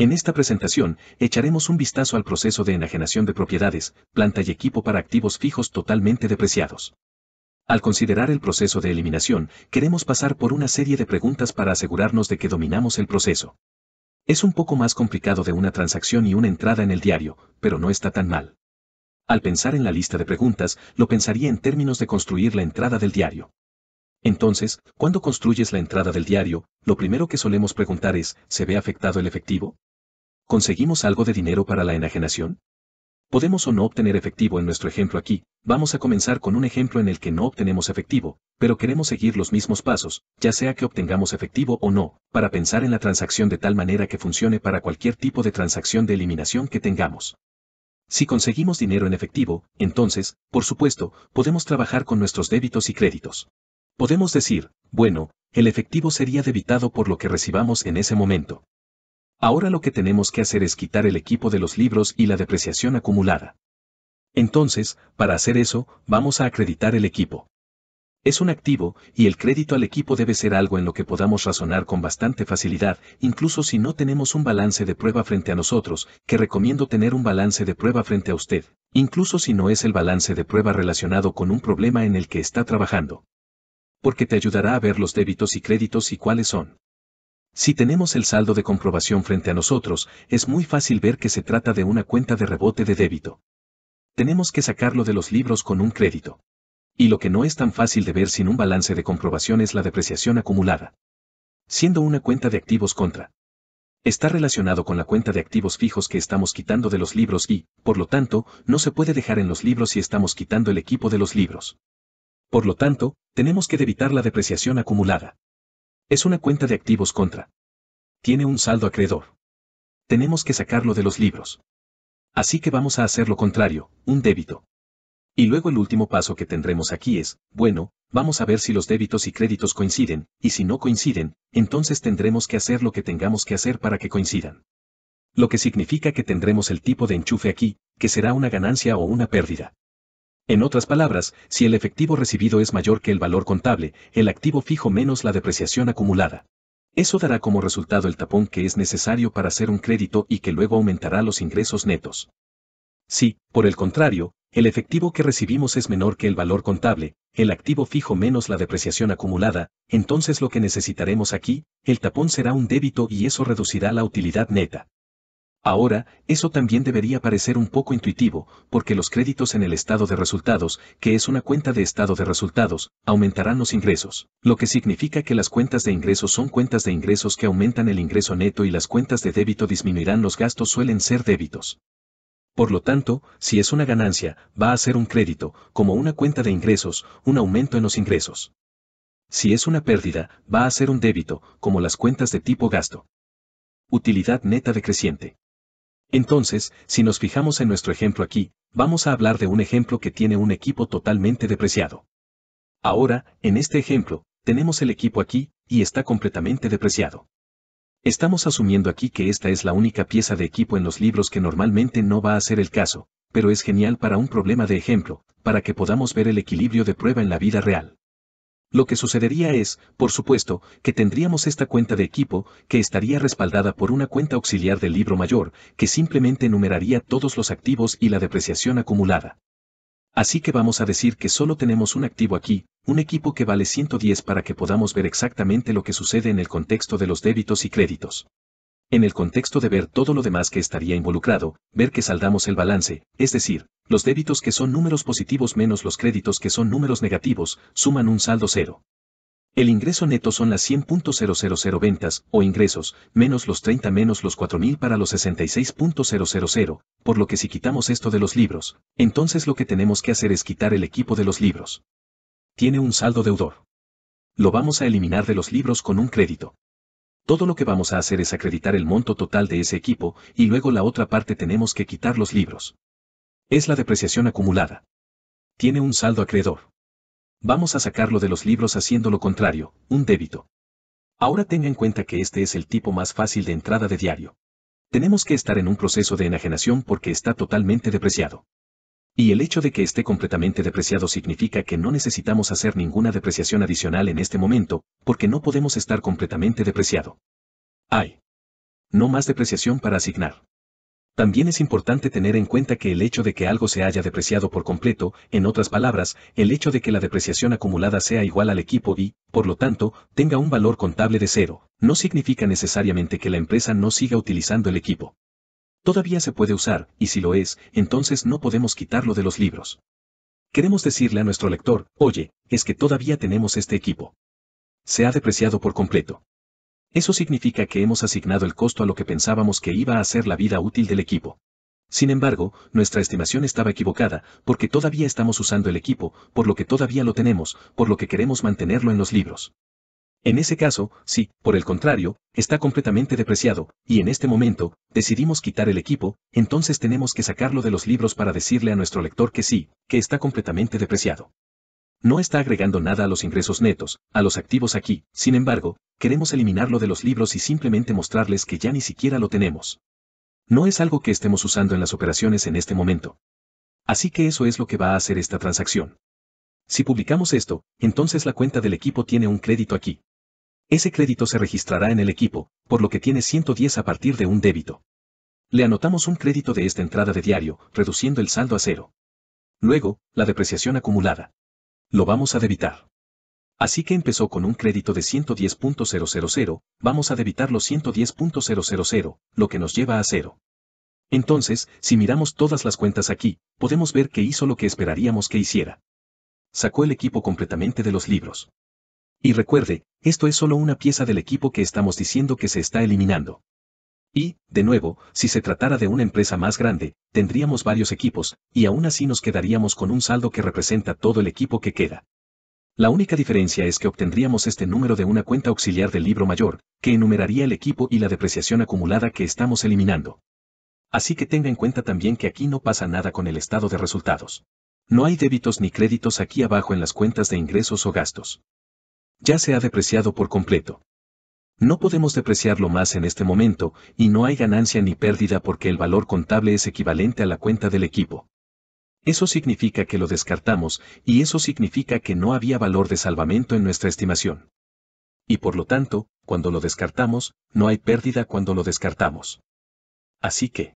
En esta presentación, echaremos un vistazo al proceso de enajenación de propiedades, planta y equipo para activos fijos totalmente depreciados. Al considerar el proceso de eliminación, queremos pasar por una serie de preguntas para asegurarnos de que dominamos el proceso. Es un poco más complicado de una transacción y una entrada en el diario, pero no está tan mal. Al pensar en la lista de preguntas, lo pensaría en términos de construir la entrada del diario. Entonces, cuando construyes la entrada del diario, lo primero que solemos preguntar es, ¿se ve afectado el efectivo? ¿conseguimos algo de dinero para la enajenación? Podemos o no obtener efectivo en nuestro ejemplo aquí, vamos a comenzar con un ejemplo en el que no obtenemos efectivo, pero queremos seguir los mismos pasos, ya sea que obtengamos efectivo o no, para pensar en la transacción de tal manera que funcione para cualquier tipo de transacción de eliminación que tengamos. Si conseguimos dinero en efectivo, entonces, por supuesto, podemos trabajar con nuestros débitos y créditos. Podemos decir, bueno, el efectivo sería debitado por lo que recibamos en ese momento. Ahora lo que tenemos que hacer es quitar el equipo de los libros y la depreciación acumulada. Entonces, para hacer eso, vamos a acreditar el equipo. Es un activo, y el crédito al equipo debe ser algo en lo que podamos razonar con bastante facilidad, incluso si no tenemos un balance de prueba frente a nosotros, que recomiendo tener un balance de prueba frente a usted, incluso si no es el balance de prueba relacionado con un problema en el que está trabajando. Porque te ayudará a ver los débitos y créditos y cuáles son. Si tenemos el saldo de comprobación frente a nosotros, es muy fácil ver que se trata de una cuenta de rebote de débito. Tenemos que sacarlo de los libros con un crédito. Y lo que no es tan fácil de ver sin un balance de comprobación es la depreciación acumulada. Siendo una cuenta de activos contra. Está relacionado con la cuenta de activos fijos que estamos quitando de los libros y, por lo tanto, no se puede dejar en los libros si estamos quitando el equipo de los libros. Por lo tanto, tenemos que debitar la depreciación acumulada. Es una cuenta de activos contra. Tiene un saldo acreedor. Tenemos que sacarlo de los libros. Así que vamos a hacer lo contrario, un débito. Y luego el último paso que tendremos aquí es, bueno, vamos a ver si los débitos y créditos coinciden, y si no coinciden, entonces tendremos que hacer lo que tengamos que hacer para que coincidan. Lo que significa que tendremos el tipo de enchufe aquí, que será una ganancia o una pérdida. En otras palabras, si el efectivo recibido es mayor que el valor contable, el activo fijo menos la depreciación acumulada. Eso dará como resultado el tapón que es necesario para hacer un crédito y que luego aumentará los ingresos netos. Si, por el contrario, el efectivo que recibimos es menor que el valor contable, el activo fijo menos la depreciación acumulada, entonces lo que necesitaremos aquí, el tapón será un débito y eso reducirá la utilidad neta. Ahora, eso también debería parecer un poco intuitivo, porque los créditos en el estado de resultados, que es una cuenta de estado de resultados, aumentarán los ingresos, lo que significa que las cuentas de ingresos son cuentas de ingresos que aumentan el ingreso neto y las cuentas de débito disminuirán los gastos suelen ser débitos. Por lo tanto, si es una ganancia, va a ser un crédito, como una cuenta de ingresos, un aumento en los ingresos. Si es una pérdida, va a ser un débito, como las cuentas de tipo gasto. Utilidad neta decreciente. Entonces, si nos fijamos en nuestro ejemplo aquí, vamos a hablar de un ejemplo que tiene un equipo totalmente depreciado. Ahora, en este ejemplo, tenemos el equipo aquí, y está completamente depreciado. Estamos asumiendo aquí que esta es la única pieza de equipo en los libros que normalmente no va a ser el caso, pero es genial para un problema de ejemplo, para que podamos ver el equilibrio de prueba en la vida real. Lo que sucedería es, por supuesto, que tendríamos esta cuenta de equipo, que estaría respaldada por una cuenta auxiliar del libro mayor, que simplemente enumeraría todos los activos y la depreciación acumulada. Así que vamos a decir que solo tenemos un activo aquí, un equipo que vale 110 para que podamos ver exactamente lo que sucede en el contexto de los débitos y créditos. En el contexto de ver todo lo demás que estaría involucrado, ver que saldamos el balance, es decir, los débitos que son números positivos menos los créditos que son números negativos, suman un saldo cero. El ingreso neto son las 100.000 ventas o ingresos, menos los 30 menos los 4.000 para los 66.000, por lo que si quitamos esto de los libros, entonces lo que tenemos que hacer es quitar el equipo de los libros. Tiene un saldo deudor. Lo vamos a eliminar de los libros con un crédito. Todo lo que vamos a hacer es acreditar el monto total de ese equipo y luego la otra parte tenemos que quitar los libros. Es la depreciación acumulada. Tiene un saldo acreedor. Vamos a sacarlo de los libros haciendo lo contrario, un débito. Ahora tenga en cuenta que este es el tipo más fácil de entrada de diario. Tenemos que estar en un proceso de enajenación porque está totalmente depreciado. Y el hecho de que esté completamente depreciado significa que no necesitamos hacer ninguna depreciación adicional en este momento, porque no podemos estar completamente depreciado. Hay. No más depreciación para asignar. También es importante tener en cuenta que el hecho de que algo se haya depreciado por completo, en otras palabras, el hecho de que la depreciación acumulada sea igual al equipo y, por lo tanto, tenga un valor contable de cero, no significa necesariamente que la empresa no siga utilizando el equipo todavía se puede usar, y si lo es, entonces no podemos quitarlo de los libros. Queremos decirle a nuestro lector, oye, es que todavía tenemos este equipo. Se ha depreciado por completo. Eso significa que hemos asignado el costo a lo que pensábamos que iba a ser la vida útil del equipo. Sin embargo, nuestra estimación estaba equivocada, porque todavía estamos usando el equipo, por lo que todavía lo tenemos, por lo que queremos mantenerlo en los libros. En ese caso, si, por el contrario, está completamente depreciado, y en este momento, decidimos quitar el equipo, entonces tenemos que sacarlo de los libros para decirle a nuestro lector que sí, que está completamente depreciado. No está agregando nada a los ingresos netos, a los activos aquí, sin embargo, queremos eliminarlo de los libros y simplemente mostrarles que ya ni siquiera lo tenemos. No es algo que estemos usando en las operaciones en este momento. Así que eso es lo que va a hacer esta transacción. Si publicamos esto, entonces la cuenta del equipo tiene un crédito aquí. Ese crédito se registrará en el equipo, por lo que tiene 110 a partir de un débito. Le anotamos un crédito de esta entrada de diario, reduciendo el saldo a cero. Luego, la depreciación acumulada. Lo vamos a debitar. Así que empezó con un crédito de 110.000, vamos a debitar los 110.000, lo que nos lleva a cero. Entonces, si miramos todas las cuentas aquí, podemos ver que hizo lo que esperaríamos que hiciera. Sacó el equipo completamente de los libros. Y recuerde, esto es solo una pieza del equipo que estamos diciendo que se está eliminando. Y, de nuevo, si se tratara de una empresa más grande, tendríamos varios equipos, y aún así nos quedaríamos con un saldo que representa todo el equipo que queda. La única diferencia es que obtendríamos este número de una cuenta auxiliar del libro mayor, que enumeraría el equipo y la depreciación acumulada que estamos eliminando. Así que tenga en cuenta también que aquí no pasa nada con el estado de resultados. No hay débitos ni créditos aquí abajo en las cuentas de ingresos o gastos ya se ha depreciado por completo. No podemos depreciarlo más en este momento, y no hay ganancia ni pérdida porque el valor contable es equivalente a la cuenta del equipo. Eso significa que lo descartamos, y eso significa que no había valor de salvamento en nuestra estimación. Y por lo tanto, cuando lo descartamos, no hay pérdida cuando lo descartamos. Así que,